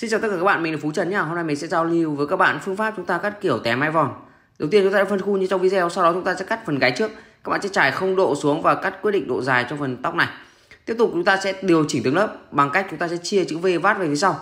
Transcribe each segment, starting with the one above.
Xin chào tất cả các bạn, mình là Phú Trần nhá. Hôm nay mình sẽ giao lưu với các bạn phương pháp chúng ta cắt kiểu té mái vòn. Đầu tiên chúng ta đã phân khu như trong video, sau đó chúng ta sẽ cắt phần gáy trước. Các bạn sẽ trải không độ xuống và cắt quyết định độ dài cho phần tóc này. Tiếp tục chúng ta sẽ điều chỉnh từng lớp bằng cách chúng ta sẽ chia chữ V vát về phía sau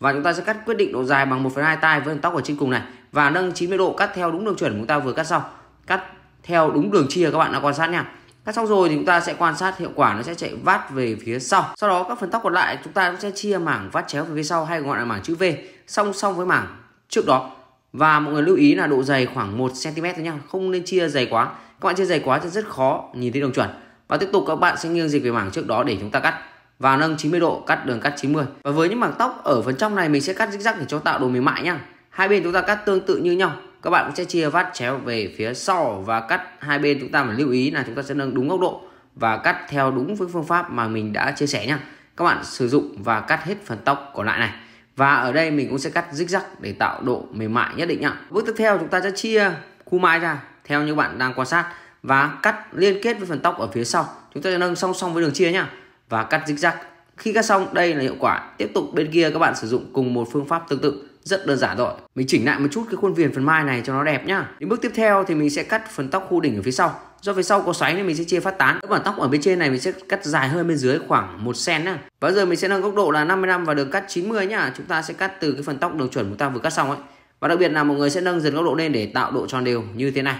và chúng ta sẽ cắt quyết định độ dài bằng 1/2 tay với phần tóc ở trên cùng này và nâng 90 độ cắt theo đúng đường chuẩn chúng ta vừa cắt xong. Cắt theo đúng đường chia các bạn đã quan sát nha xong rồi thì chúng ta sẽ quan sát hiệu quả nó sẽ chạy vát về phía sau sau đó các phần tóc còn lại chúng ta cũng sẽ chia mảng vát chéo về phía sau hay gọi là mảng chữ V song song với mảng trước đó và mọi người lưu ý là độ dày khoảng 1 cm thôi nha không nên chia dày quá các bạn chia dày quá thì rất khó nhìn thấy đồng chuẩn và tiếp tục các bạn sẽ nghiêng dịch về mảng trước đó để chúng ta cắt và nâng 90 độ cắt đường cắt 90 và với những mảng tóc ở phần trong này mình sẽ cắt rích rắc để cho tạo độ mềm mại nha hai bên chúng ta cắt tương tự như nhau các bạn cũng sẽ chia vắt chéo về phía sau và cắt hai bên chúng ta phải lưu ý là chúng ta sẽ nâng đúng góc độ và cắt theo đúng với phương pháp mà mình đã chia sẻ nhé các bạn sử dụng và cắt hết phần tóc còn lại này và ở đây mình cũng sẽ cắt zigzag để tạo độ mềm mại nhất định nhá bước tiếp theo chúng ta sẽ chia khu mai ra theo như bạn đang quan sát và cắt liên kết với phần tóc ở phía sau chúng ta sẽ nâng song song với đường chia nhá và cắt zigzag khi cắt xong đây là hiệu quả tiếp tục bên kia các bạn sử dụng cùng một phương pháp tương tự rất đơn giản rồi mình chỉnh lại một chút cái khuôn viền phần mai này cho nó đẹp nhá đến bước tiếp theo thì mình sẽ cắt phần tóc khu đỉnh ở phía sau do phía sau có xoáy nên mình sẽ chia phát tán các bản tóc ở bên trên này mình sẽ cắt dài hơn bên dưới khoảng một cm nhá và giờ mình sẽ nâng góc độ là 55 và đường cắt 90 nhá chúng ta sẽ cắt từ cái phần tóc đường chuẩn chúng ta vừa cắt xong ấy và đặc biệt là mọi người sẽ nâng dần góc độ lên để tạo độ tròn đều như thế này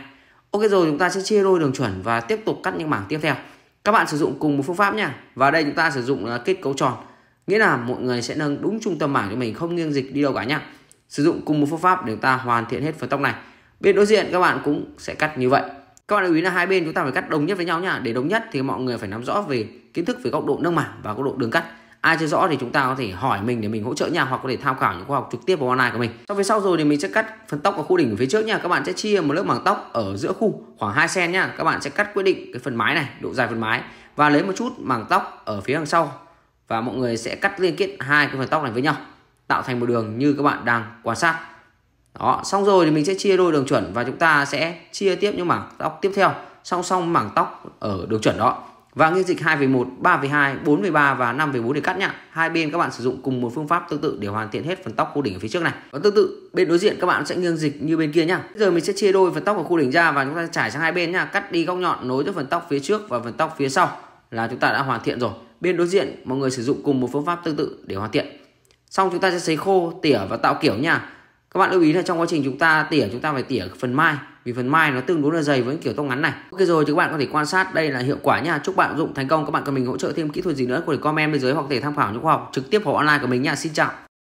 ok rồi chúng ta sẽ chia đôi đường chuẩn và tiếp tục cắt những mảng tiếp theo các bạn sử dụng cùng một phương pháp nhá và đây chúng ta sử dụng là kết cấu tròn nghĩa là mọi người sẽ nâng đúng trung tâm mảng cho mình không nghiêng dịch đi đâu cả nhá sử dụng cùng một phương pháp để chúng ta hoàn thiện hết phần tóc này bên đối diện các bạn cũng sẽ cắt như vậy các bạn lưu ý là hai bên chúng ta phải cắt đồng nhất với nhau nhá. để đồng nhất thì mọi người phải nắm rõ về kiến thức về góc độ nâng mảng và góc độ đường cắt ai chưa rõ thì chúng ta có thể hỏi mình để mình hỗ trợ nhà hoặc có thể tham khảo những khóa học trực tiếp vào online của mình sau về sau rồi thì mình sẽ cắt phần tóc ở khu đỉnh phía trước nha các bạn sẽ chia một lớp mảng tóc ở giữa khu khoảng 2 cm nha các bạn sẽ cắt quyết định cái phần mái này độ dài phần mái và lấy một chút mảng tóc ở phía đằng sau và mọi người sẽ cắt liên kết hai cái phần tóc này với nhau tạo thành một đường như các bạn đang quan sát đó xong rồi thì mình sẽ chia đôi đường chuẩn và chúng ta sẽ chia tiếp những mảng tóc tiếp theo song song mảng tóc ở đường chuẩn đó và nghiêng dịch về về 2,1, về 4,3 và về 5,4 để cắt nhá. Hai bên các bạn sử dụng cùng một phương pháp tương tự để hoàn thiện hết phần tóc khu đỉnh ở phía trước này. Và tương tự bên đối diện các bạn sẽ nghiêng dịch như bên kia nhá. Bây giờ mình sẽ chia đôi phần tóc ở khu đỉnh ra và chúng ta trải sang hai bên nhá, cắt đi góc nhọn nối giữa phần tóc phía trước và phần tóc phía sau là chúng ta đã hoàn thiện rồi. Bên đối diện mọi người sử dụng cùng một phương pháp tương tự để hoàn thiện xong chúng ta sẽ sấy khô tỉa và tạo kiểu nha các bạn lưu ý là trong quá trình chúng ta tỉa chúng ta phải tỉa phần mai vì phần mai nó tương đối là dày với kiểu tông ngắn này ok rồi thì các bạn có thể quan sát đây là hiệu quả nha chúc bạn dụng thành công các bạn cần mình hỗ trợ thêm kỹ thuật gì nữa có thể comment bên dưới hoặc có thể tham khảo những khóa học trực tiếp hoặc online của mình nha xin chào